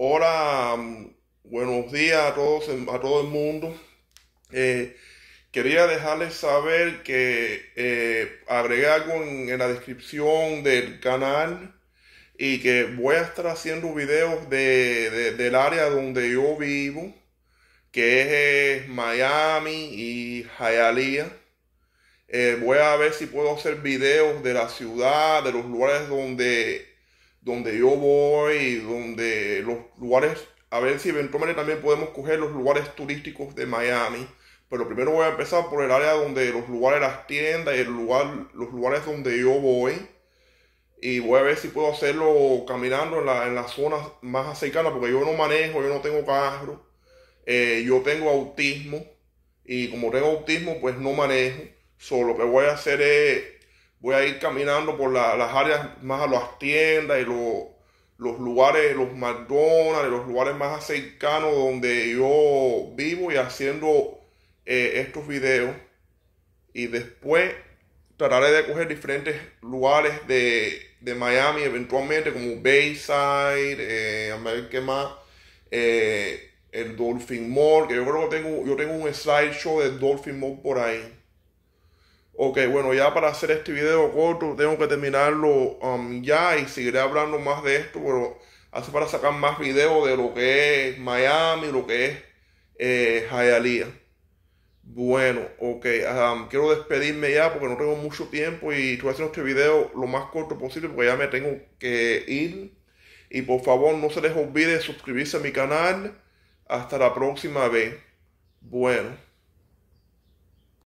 Hola, mm, buenos días a todos, a todo el mundo. Eh, quería dejarles saber que eh, agregué algo en, la descripción del canal y que voy a estar haciendo videos del área donde yo vivo, que es eh, Miami y Hialeah. voy a ver si puedo hacer videos de la ciudad, de los lugares donde donde yo voy donde los lugares, a ver si eventualmente también podemos coger los lugares turísticos de Miami. Pero primero voy a empezar por el área donde los lugares, las tiendas y el lugar, los lugares donde yo voy. Y voy a ver si puedo hacerlo caminando en, la, zona las zonas más cercanas, porque yo no manejo, yo no tengo carro, eh, yo tengo autismo. Y como tengo autismo, pues no manejo. Solo lo que voy a hacer es voy a ir caminando por las áreas más a las tiendas y los lugares, los McDonald's, los lugares más cercanos donde yo vivo y haciendo eh, estos videos. Y después trataré de coger diferentes lugares de, Miami eventualmente, como Bayside, eh, a ver qué más. Eh, el Dolphin Mall, que yo creo que tengo, yo tengo un slideshow del Dolphin Mall por ahí ok, bueno, ya para hacer este video corto tengo que terminarlo um, ya y seguiré hablando más de esto, pero hace para sacar más videos de lo que es Miami, lo que es eh, Hialeah. Bueno, ok, um, quiero despedirme ya porque no tengo mucho tiempo y estoy haciendo este video lo más corto posible porque ya me tengo que ir. Y por favor no se les olvide suscribirse a mi canal. Hasta la próxima vez. Bueno.